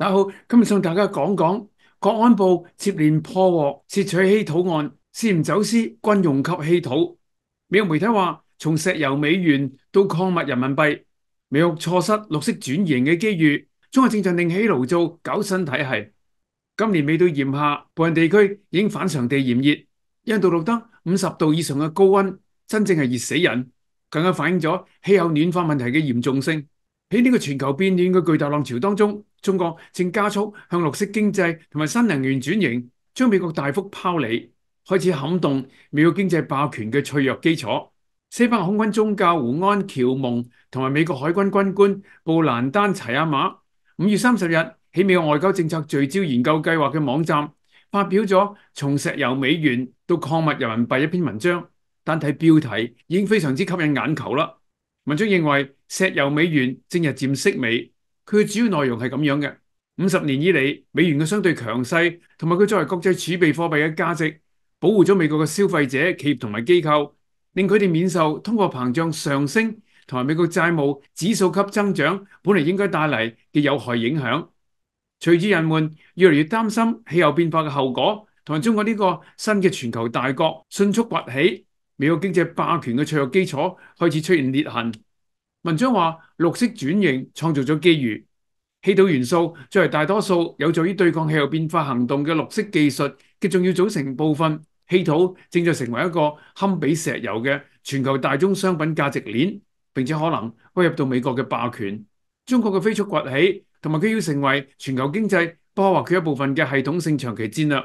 大家好，今日想大家講講國安部接連破獲窃取稀土案、涉嫌走私軍用及稀土。美國媒體話，從石油美元到礦物人民幣，美國錯失綠色轉型嘅機遇，中國正在另起爐灶搞新體系。今年未到炎夏，部分地區已經反常地炎熱，印度录得五十度以上嘅高温，真正係熱死人，更加反映咗氣候暖化問題嘅嚴重性。喺呢個全球變暖嘅巨大浪潮當中。中國正加速向綠色經濟同埋新能源轉型，將美國大幅拋離，開始撼動美國經濟霸權嘅脆弱基礎。西班牙空軍宗教胡安喬蒙同埋美國海軍軍官布蘭丹齊亞馬，五月三十日，起美國外交政策聚焦研究計劃嘅網站發表咗從石油美元到矿物人民幣一篇文章，單睇標題已經非常之吸引眼球啦。文章認為石油美元正日渐式美。佢嘅主要内容係咁樣嘅：五十年以嚟，美元嘅相對強勢同埋佢作為國際儲備貨幣嘅價值，保護咗美國嘅消費者、企業同埋機構，令佢哋免受通貨膨脹上升同埋美國債務指數級增長本嚟應該帶嚟嘅有害影響。隨住人們越嚟越擔心氣候變化嘅後果，同埋中國呢個新嘅全球大國迅速崛起，美國經濟霸權嘅脆弱基礎開始出現裂痕。文章话：绿色转型创造咗机遇，稀土元素作为大多数有助于对抗气候变化行动嘅绿色技术嘅重要组成部分，稀土正在成为一个堪比石油嘅全球大宗商品价值链，并且可能威入到美国嘅霸权。中国嘅飞速崛起同埋佢要成为全球经济不可或缺一部分嘅系统性长期战略，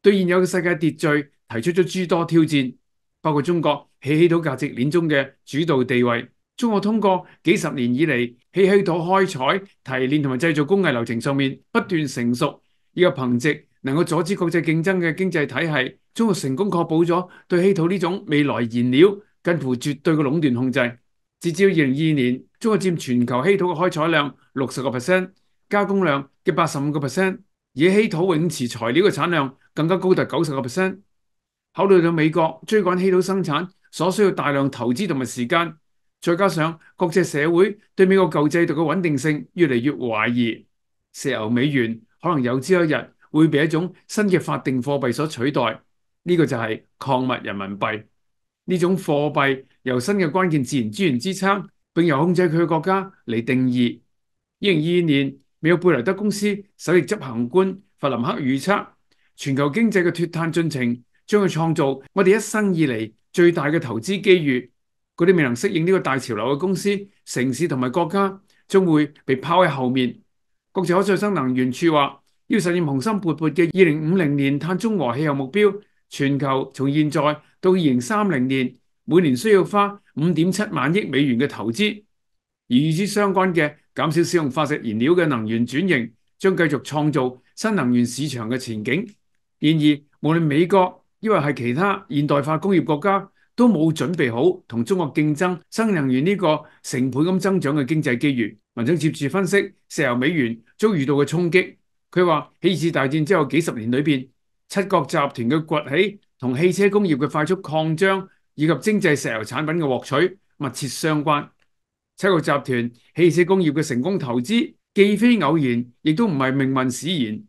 对现有嘅世界秩序提出咗诸多挑战，包括中国喺稀土价值链中嘅主导地位。中国通过几十年以嚟稀土开采、提炼同埋制造工艺流程上面不断成熟，呢个凭借能够阻止国际竞争嘅经济体系，中国成功确保咗对稀土呢种未来燃料近乎绝对嘅垄断控制。截至到二零二年，中国占全球稀土嘅开采量六十个 percent，加工量嘅八十五个 percent，以稀土永磁材料嘅产量更加高达九十个 percent。考虑到美国追赶稀土生产所需要大量投资同埋时间。再加上國際社會對美國舊制度嘅穩定性越嚟越懷疑，石油美元可能有朝一日會被一種新嘅法定貨幣所取代。呢個就係抗物人民幣，呢種貨幣由新嘅關鍵自然資源支撐，並由控制佢嘅國家嚟定義。二零二二年，美國貝萊德公司首席執行官弗林克預測，全球經濟嘅脱碳進程將會創造我哋一生以嚟最大嘅投資機遇。嗰啲未能适应呢个大潮流嘅公司、城市同埋国家，将会被抛喺后面。国际可再生能源署话，要实现雄心勃勃嘅二零五零年碳中和气候目标，全球从现在到二零三零年，每年需要花五点七万亿美元嘅投资。而与之相关嘅减少使用化石燃料嘅能源转型，将继续创造新能源市场嘅前景。然而，无论美国，因或系其他现代化工业国家。都冇准备好同中国竞争新能源呢个成倍咁增长嘅经济机遇。文章接住分析石油美元遭遇到嘅冲击。佢话二次大战之后几十年里边，七国集团嘅崛起同汽车工业嘅快速扩张以及经济石油产品嘅获取密切相关。七国集团汽车工业嘅成功投资既非偶然，亦都唔系命运使然。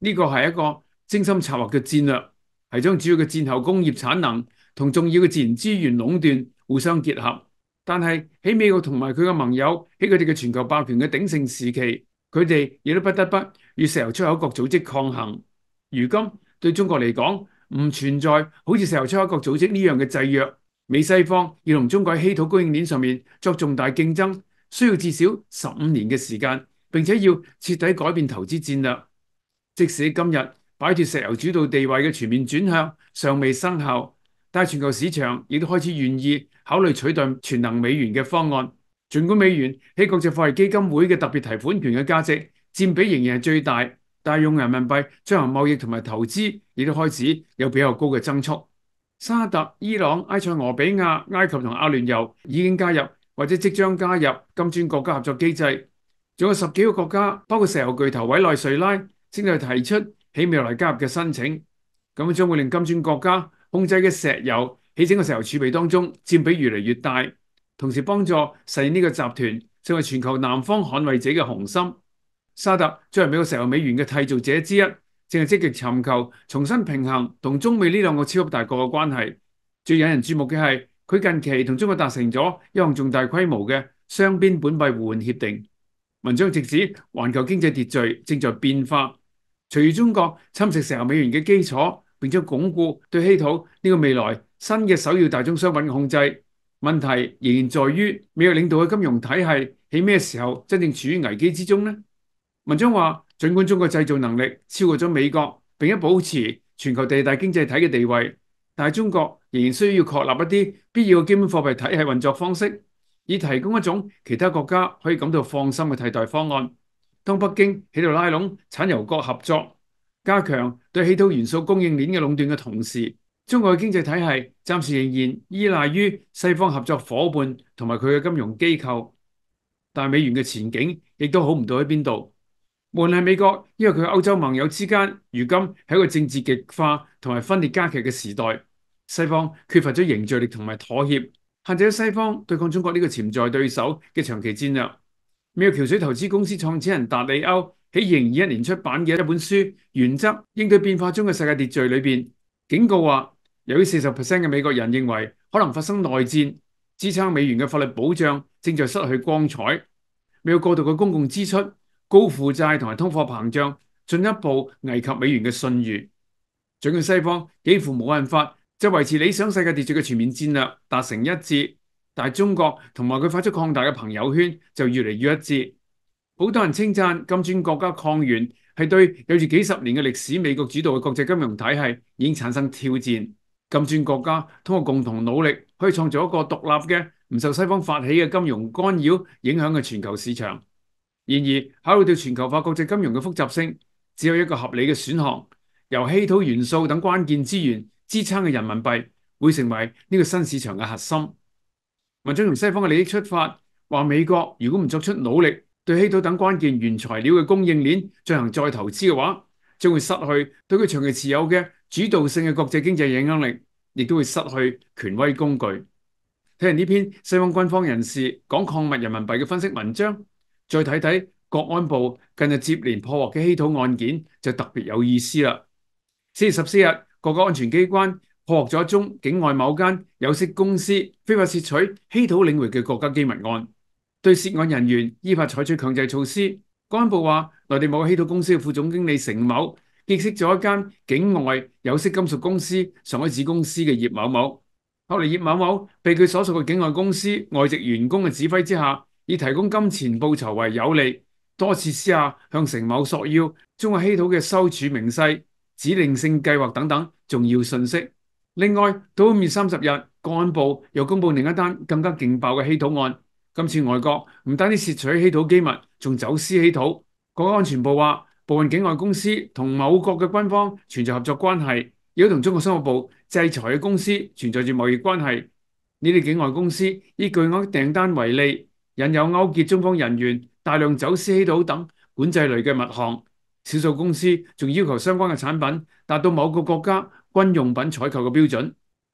呢个系一个精心策划嘅战略，系将主要嘅战后工业产能。同重要嘅自然资源壟斷互相結合，但係喺美國同埋佢嘅盟友喺佢哋嘅全球霸權嘅鼎盛時期，佢哋亦都不得不與石油出口國組織抗衡。如今對中國嚟講，唔存在好似石油出口國組織呢樣嘅制約。美西方要同中國喺稀土供應鏈上面作重大競爭，需要至少十五年嘅時間，並且要徹底改變投資戰略。即使今日擺脱石油主導地位嘅全面轉向尚未生效。但系全球市场亦都开始愿意考虑取代全能美元嘅方案，尽管美元喺国际货币基金会嘅特别提款权嘅价值占比仍然系最大，但系用人民币进行贸易同埋投资亦都开始有比较高嘅增速。沙特、伊朗、埃塞俄比亚、埃及同阿联酋已经加入或者即将加入金砖国家合作机制，仲有十几个国家，包括石油巨头委内瑞拉，正在提出喺未来加入嘅申请。咁啊，将会令金砖国家。控制嘅石油喺整个石油储备当中占比越嚟越大，同时帮助实现呢个集团成为全球南方捍卫者嘅雄心。沙特作为美国石油美元嘅替造者之一，正系积极寻求重新平衡同中美呢两个超级大国嘅关系。最引人注目嘅系，佢近期同中国达成咗一项重大规模嘅双边本币互换协定。文章直指环球经济秩序正在变化，随住中国侵蚀石油美元嘅基础。並且鞏固對稀土呢個未來新嘅首要大宗商品嘅控制。問題仍然在於美國領導嘅金融體系，喺咩時候真正處於危機之中呢？文章話，儘管中國製造能力超過咗美國，並且保持全球第二大經濟體嘅地位，但係中國仍然需要確立一啲必要嘅基本貨幣體系運作方式，以提供一種其他國家可以感到放心嘅替代方案。當北京喺度拉拢產油國合作。加强對稀土元素供應鏈嘅壟斷嘅同時，中國嘅經濟體系暫時仍然依賴於西方合作伙伴同埋佢嘅金融機構。但美元嘅前景亦都好唔到喺邊度。無論係美國，因為佢歐洲盟友之間如今係一個政治極化同埋分裂加劇嘅時代，西方缺乏咗凝聚力同埋妥協，限制咗西方對抗中國呢個潛在對手嘅長期戰略。美国橋水投資公司創始人達利歐。喺二零二一年出版嘅一本书《原则：应对变化中嘅世界秩序》里边，警告话，由于 n t 嘅美国人认为可能发生内战，支撑美元嘅法律保障正在失去光彩，未有过度嘅公共支出、高负债同埋通货膨胀，进一步危及美元嘅信誉。整个西方几乎冇办法就维持理想世界秩序嘅全面战略达成一致，但系中国同埋佢发出扩大嘅朋友圈就越嚟越一致。好多人称赞金砖国家抗元系对有住几十年嘅历史，美国主导嘅国际金融体系已经产生挑战。金砖国家通过共同努力，可以创造一个独立嘅、唔受西方发起嘅金融干扰影响嘅全球市场。然而，考虑到全球化国际金融嘅复杂性，只有一个合理嘅选项：由稀土元素等关键资源支撑嘅人民币，会成为呢个新市场嘅核心。文章从西方嘅利益出发，话美国如果唔作出努力，对稀土等关键原材料嘅供应链进行再投资嘅话，将会失去对佢长期持有嘅主导性嘅国际经济影响力，亦都会失去权威工具。睇完呢篇西方军方人士讲矿物人民币嘅分析文章，再睇睇国安部近日接连破获嘅稀土案件，就特别有意思啦。四月十四日，国家安全机关破获咗中境外某间有色公司非法窃取稀土领域嘅国家机密案。对涉案人员依法采取强制措施。公安部话，内地某稀土公司嘅副总经理程某结识咗一间境外有色金属公司上海子公司嘅叶某某。后嚟叶某某被佢所属嘅境外公司外籍员工嘅指挥之下，以提供金钱报酬为有利，多次私下向程某索要，中国稀土嘅收储明细、指令性计划等等重要信息。另外，到五月三十日，公安部又公布另一单更加劲爆嘅稀土案。今次外國唔單止窃取稀土機密，仲走私稀土。國家安全部話，部分境外公司同某國嘅軍方存在合作關係，亦都同中國商务部制裁嘅公司存在住貿易關係。呢啲境外公司以巨额訂單為例，引誘勾結中方人員，大量走私稀土等管制類嘅物項。少數公司仲要求相關嘅產品達到某個國家軍用品採購嘅標準。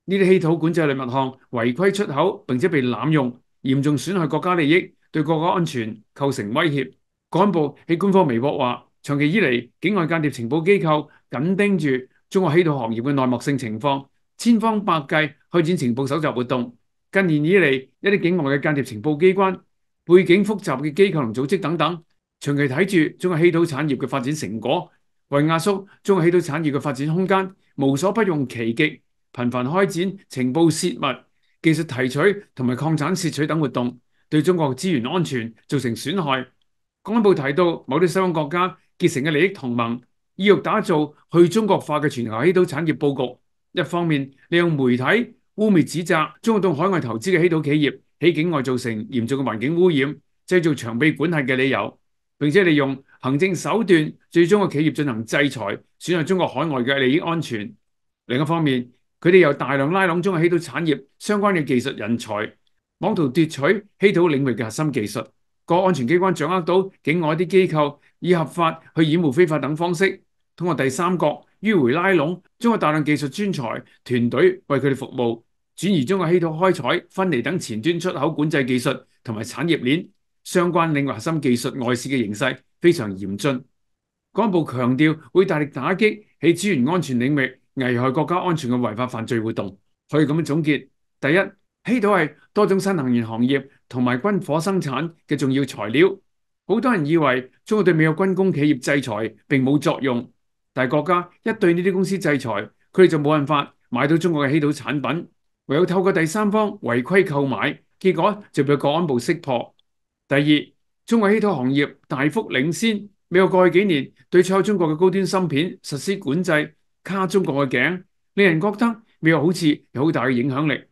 呢啲稀土管制類物項違規出口並且被濫用。嚴重損害國家利益，對國家安全構成威脅。公安部喺官方微博話：長期以嚟，境外間諜情報機構緊盯住中國稀土行業嘅內幕性情況，千方百計開展情報搜集活動。近年以嚟，一啲境外嘅間諜情報機關、背景複雜嘅機構同組織等等，長期睇住中國稀土產業嘅發展成果，為压缩中國稀土產業嘅發展空間，無所不用其極，頻繁開展情報泄密。技術提取同埋矿產窃取等活動，對中國資源安全造成損害。公安部提到，某啲西方國家結成嘅利益同盟，意欲打造去中國化嘅全球稀土產業佈局。一方面，利用媒體污蔑指責中國到海外投資嘅稀土企業喺境外造成嚴重嘅環境污染，製造长臂管轄嘅理由；並且利用行政手段，对中国企業進行制裁，損害中國海外嘅利益安全。另一方面，佢哋由大量拉拢中嘅稀土產業相關嘅技術人才，妄圖奪取稀土領域嘅核心技術。各安全機關掌握到境外啲機構以合法去掩護非法等方式，通過第三國迂回拉拢將国大量技術專才團隊為佢哋服務，轉移中国稀土開採、分離等前端出口管制技術同埋產業鏈相關領域核心技術外泄嘅形勢非常嚴峻。公安部強調會大力打擊喺資源安全領域。危害国家安全嘅违法犯罪活动，可以咁样总结：第一，稀土系多种新能源行业同埋军火生产嘅重要材料。好多人以为中国对美国军工企业制裁并冇作用，但系国家一对呢啲公司制裁，佢哋就冇办法买到中国嘅稀土产品，唯有透过第三方违规购买，结果就被国安部识破。第二，中国稀土行业大幅领先美国。过去几年，对出口中国嘅高端芯片实施管制。卡中國嘅頸，令人覺得美國好似有好大嘅影響力。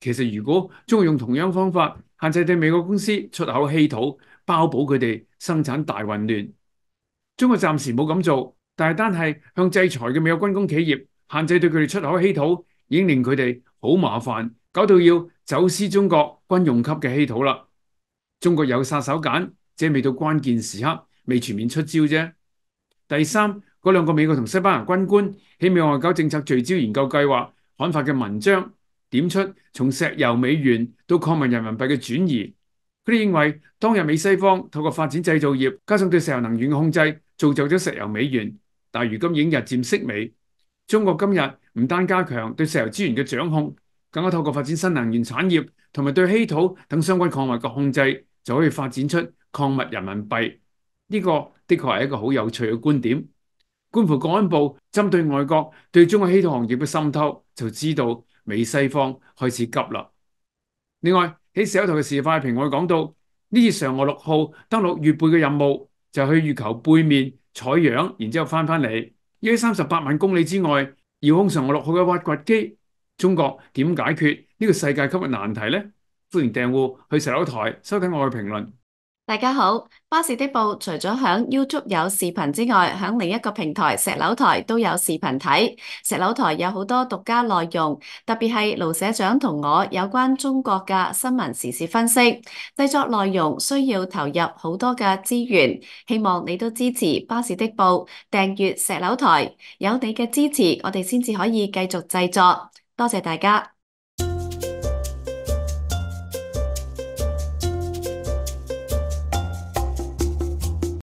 其實如果中國用同樣方法限制對美國公司出口稀土，包保佢哋生產大混亂。中國暫時冇咁做，但係單係向制裁嘅美國軍工企業限制對佢哋出口稀土，已經令佢哋好麻煩，搞到要走私中國軍用級嘅稀土啦。中國有殺手锏，只係未到關鍵時刻，未全面出招啫。第三。嗰兩個美國同西班牙軍官起美外交政策聚焦研究計劃刊發嘅文章，點出從石油美元到抗物人民幣嘅轉移。佢哋認為，當日美西方透過發展製造業，加上對石油能源嘅控制，造就咗石油美元。但如今已經日漸式微。中國今日唔單加強對石油資源嘅掌控，更加透過發展新能源產業同埋對稀土等相關礦物嘅控制，就可以發展出抗物人民幣。呢個的確係一個好有趣嘅觀點。官乎国安部针对外国对中国稀土行业嘅渗透，就知道美西方开始急啦。另外喺石油台嘅时快評，我讲到呢次嫦娥六号登陆月背嘅任务，就去月球背面采样，然之后翻翻嚟，呢三十八万公里之外，遙控嫦娥六号嘅挖掘机，中国点解决呢个世界级嘅难题咧？欢迎订户去石油台收听我嘅评论。大家好，巴士的报除咗响 U t u b e 有视频之外，响另一个平台石楼台都有视频睇。石楼台有好多独家内容，特别系卢社长同我有关中国嘅新闻时事分析。制作内容需要投入好多嘅资源，希望你都支持巴士的报，订阅石楼台。有你嘅支持，我哋先至可以继续制作。多谢大家。